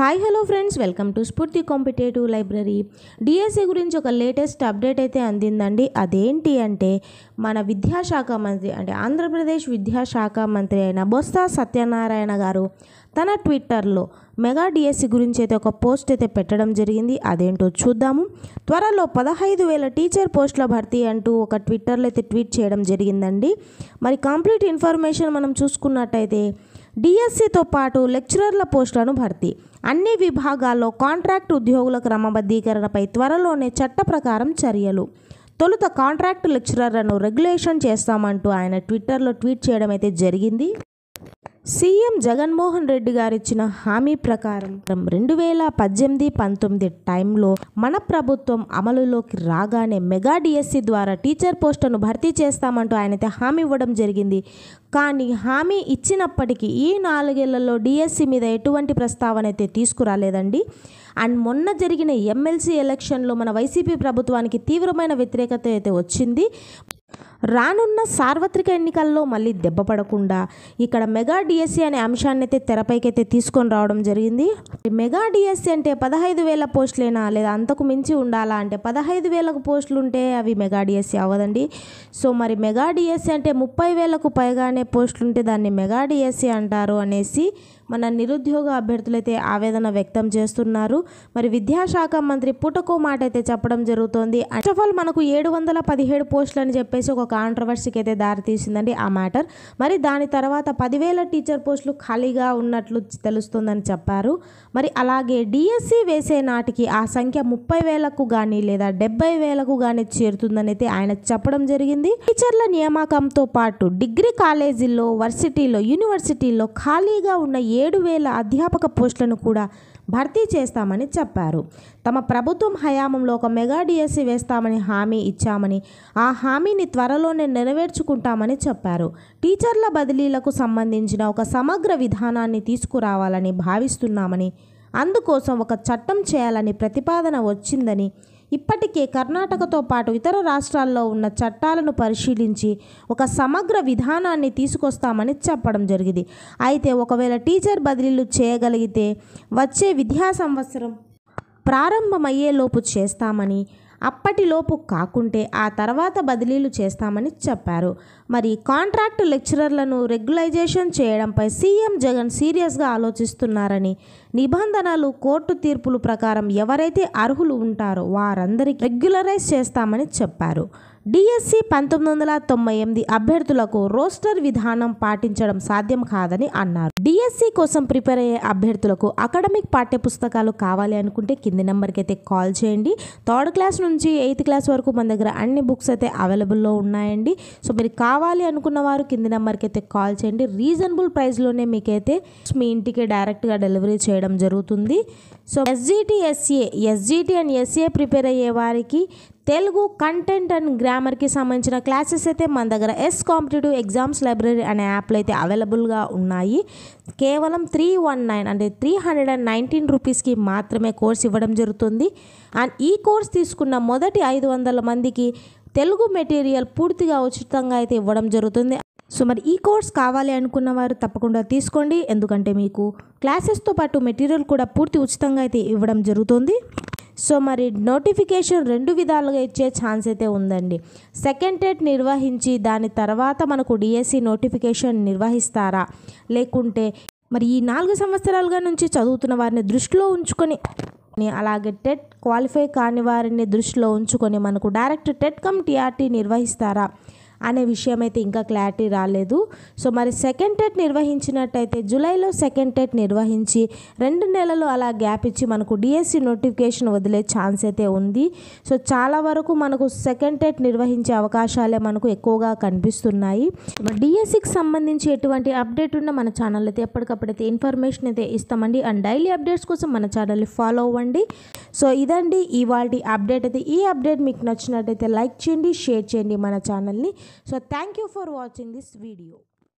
hi hello friends welcome to Spoorthi competitive library DSC గురించి ఒక latest update అయితే అందిందండి అదేంటి అంటే మన విద్యాశాఖ మంత్రి అంటే ఆంధ్రప్రదేశ్ విద్యాశాఖ మంత్రి అయిన బొత్స సత్యనారాయణ గారు తన ట్విట్టర్లో మెగా డిఎస్సి గురించి అయితే ఒక పోస్ట్ అయితే పెట్టడం జరిగింది అదేంటో చూద్దాము త్వరలో పదహైదు వేల టీచర్ పోస్టుల భర్తీ అంటూ ఒక ట్విట్టర్లో అయితే ట్వీట్ చేయడం జరిగిందండి మరి కంప్లీట్ ఇన్ఫర్మేషన్ మనం చూసుకున్నట్టయితే డిఎస్సితో పాటు లెక్చరర్ల పోస్టులను భర్తీ అన్ని విభాగాల్లో కాంట్రాక్ట్ ఉద్యోగుల క్రమబద్ధీకరణపై త్వరలోనే చట్ట ప్రకారం చర్యలు తొలుత కాంట్రాక్ట్ లెక్చరర్లను రెగ్యులేషన్ చేస్తామంటూ ఆయన ట్విట్టర్లో ట్వీట్ చేయడం అయితే జరిగింది సీఎం జగన్మోహన్ రెడ్డి గారు ఇచ్చిన హామీ ప్రకారం రెండు వేల పద్దెనిమిది పంతొమ్మిది టైంలో మన ప్రభుత్వం అమలులోకి రాగానే మెగా డిఎస్సి ద్వారా టీచర్ పోస్టును భర్తీ చేస్తామంటూ ఆయనైతే హామీ ఇవ్వడం జరిగింది కానీ హామీ ఇచ్చినప్పటికీ ఈ నాలుగేళ్లలో డిఎస్సి మీద ఎటువంటి ప్రస్తావన అయితే తీసుకురాలేదండి అండ్ మొన్న జరిగిన ఎమ్మెల్సీ ఎలక్షన్లో మన వైసీపీ ప్రభుత్వానికి తీవ్రమైన వ్యతిరేకత అయితే వచ్చింది రానున్న సార్వత్రిక ఎన్నికల్లో మళ్ళీ దెబ్బపడకుండా ఇక్కడ మెగా డిఎస్సీ e అనే అంశాన్ని అయితే తెరపైకైతే తీసుకొని రావడం జరిగింది మెగా డిఎస్సీ e అంటే పదహైదు వేల పోస్టులేనా లేదా అంతకు మించి ఉండాలా అంటే పదహైదు వేలకు పోస్టులు ఉంటే అవి మెగా డిఎస్సీ e అవ్వదండి సో మరి మెగా డిఎస్సీ అంటే ముప్పై వేలకు పైగానే పోస్టులు ఉంటే దాన్ని మెగా డిఎస్సీ అంటారు అనేసి మన నిరుద్యోగ అభ్యర్థులైతే ఆవేదన వ్యక్తం చేస్తున్నారు మరి విద్యాశాఖ మంత్రి పుటకో మాట అయితే చెప్పడం జరుగుతోంది ఫస్ట్ ఆఫ్ ఆల్ మనకు ఏడు వందల పదిహేడు పోస్టులు అని చెప్పేసి ఒక కాంట్రవర్సీకి అయితే దారితీసిందండి ఆ మ్యాటర్ మరి దాని తర్వాత పదివేల టీచర్ పోస్టులు ఖాళీగా ఉన్నట్లు తెలుస్తుందని చెప్పారు మరి అలాగే డిఎస్సి వేసే నాటికి ఆ సంఖ్య ముప్పై వేలకు కానీ లేదా డెబ్బై వేలకు కానీ చేరుతుందని అయితే ఆయన చెప్పడం జరిగింది టీచర్ల నియామకంతో పాటు డిగ్రీ కాలేజీల్లో వర్సిటీలో యూనివర్సిటీల్లో ఖాళీగా ఉన్న ఏడు వేల అధ్యాపక పోస్టులను కూడా భర్తీ చేస్తామని చెప్పారు తమ ప్రభుత్వం హయాంలో ఒక మెగా డిఎస్సి వేస్తామని హామీ ఇచ్చామని ఆ హామీని త్వరలోనే నెరవేర్చుకుంటామని చెప్పారు టీచర్ల బదిలీలకు సంబంధించిన ఒక సమగ్ర విధానాన్ని తీసుకురావాలని భావిస్తున్నామని అందుకోసం ఒక చట్టం చేయాలని ప్రతిపాదన వచ్చిందని ఇప్పటికే కర్ణాటకతో పాటు ఇతర రాష్ట్రాల్లో ఉన్న చట్టాలను పరిశీలించి ఒక సమగ్ర విధానాన్ని తీసుకొస్తామని చెప్పడం జరిగింది అయితే ఒకవేళ టీచర్ బదిలీలు చేయగలిగితే వచ్చే విద్యా సంవత్సరం ప్రారంభమయ్యేలోపు చేస్తామని అప్పటిలోపు కాకుంటే ఆ తర్వాత బదిలీలు చేస్తామని చెప్పారు మరి కాంట్రాక్ట్ లెక్చరర్లను రెగ్యులైజేషన్ చేయడంపై సీఎం జగన్ సీరియస్గా ఆలోచిస్తున్నారని నిబంధనలు కోర్టు తీర్పులు ప్రకారం ఎవరైతే అర్హులు ఉంటారో వారందరికీ రెగ్యులరైజ్ చేస్తామని చెప్పారు డిఎస్సి పంతొమ్మిది వందల తొంభై ఎనిమిది అభ్యర్థులకు రోస్టర్ విధానం పాటించడం సాధ్యం కాదని అన్నారు డిఎస్సి కోసం ప్రిపేర్ అయ్యే అభ్యర్థులకు అకాడమిక్ పాఠ్యపుస్తకాలు కావాలి అనుకుంటే కింది నెంబర్కి అయితే కాల్ చేయండి థర్డ్ క్లాస్ నుంచి ఎయిత్ క్లాస్ వరకు మన దగ్గర అన్ని బుక్స్ అయితే అవైలబుల్లో ఉన్నాయండి సో మీరు కావాలి అనుకున్న వారు కింది నెంబర్కి అయితే కాల్ చేయండి రీజనబుల్ ప్రైస్లోనే మీకైతే మీ ఇంటికి డైరెక్ట్గా డెలివరీ చేయడం జరుగుతుంది so SGT SA SGT and SA prepare అయ్యే వారికి తెలుగు కంటెంట్ అండ్ గ్రామర్కి సంబంధించిన క్లాసెస్ అయితే మన దగ్గర ఎస్ కాంపిటేటివ్ ఎగ్జామ్స్ లైబ్రరీ అనే యాప్లో అయితే అవైలబుల్గా ఉన్నాయి కేవలం త్రీ వన్ నైన్ అంటే త్రీ హండ్రెడ్ అండ్ నైన్టీన్ రూపీస్కి మాత్రమే కోర్స్ ఇవ్వడం జరుగుతుంది అండ్ ఈ కోర్స్ తీసుకున్న మొదటి ఐదు వందల మందికి తెలుగు మెటీరియల్ పూర్తిగా ఉచితంగా అయితే ఇవ్వడం జరుగుతుంది సో మరి ఈ కోర్స్ కావాలి అనుకున్న వారు తప్పకుండా తీసుకోండి ఎందుకంటే మీకు క్లాసెస్తో పాటు మెటీరియల్ కూడా పూర్తి ఉచితంగా అయితే ఇవ్వడం జరుగుతుంది సో మరి నోటిఫికేషన్ రెండు విధాలుగా ఇచ్చే ఛాన్స్ అయితే ఉందండి సెకండ్ డేట్ నిర్వహించి దాని తర్వాత మనకు డిఎస్సి నోటిఫికేషన్ నిర్వహిస్తారా లేకుంటే మరి ఈ నాలుగు సంవత్సరాలుగా నుంచి చదువుతున్న వారిని దృష్టిలో ఉంచుకొని అలాగే టెట్ క్వాలిఫై కాని వారిని దృష్టిలో ఉంచుకొని మనకు డైరెక్ట్ టెట్ కమ్ టీఆర్టీ నిర్వహిస్తారా అనే విషయం అయితే ఇంకా క్లారిటీ రాలేదు సో మరి సెకండ్ టెట్ నిర్వహించినట్టయితే జూలైలో సెకండ్ టెట్ నిర్వహించి రెండు నెలలు అలా గ్యాప్ ఇచ్చి మనకు డిఎస్సి నోటిఫికేషన్ వదిలే ఛాన్స్ అయితే ఉంది సో చాలా వరకు మనకు సెకండ్ టెట్ నిర్వహించే అవకాశాలే మనకు ఎక్కువగా కనిపిస్తున్నాయి డిఎస్సికి సంబంధించి ఎటువంటి అప్డేట్ ఉన్న మన ఛానల్ అయితే ఎప్పటికప్పుడైతే ఇన్ఫర్మేషన్ అయితే ఇస్తామండి అండ్ డైలీ అప్డేట్స్ కోసం మన ఛానల్ని ఫాలో అవ్వండి సో ఇదండి ఇవాళ అప్డేట్ అయితే ఈ అప్డేట్ మీకు నచ్చినట్టయితే లైక్ చేయండి షేర్ చేయండి మన ఛానల్ని so thank you for watching this video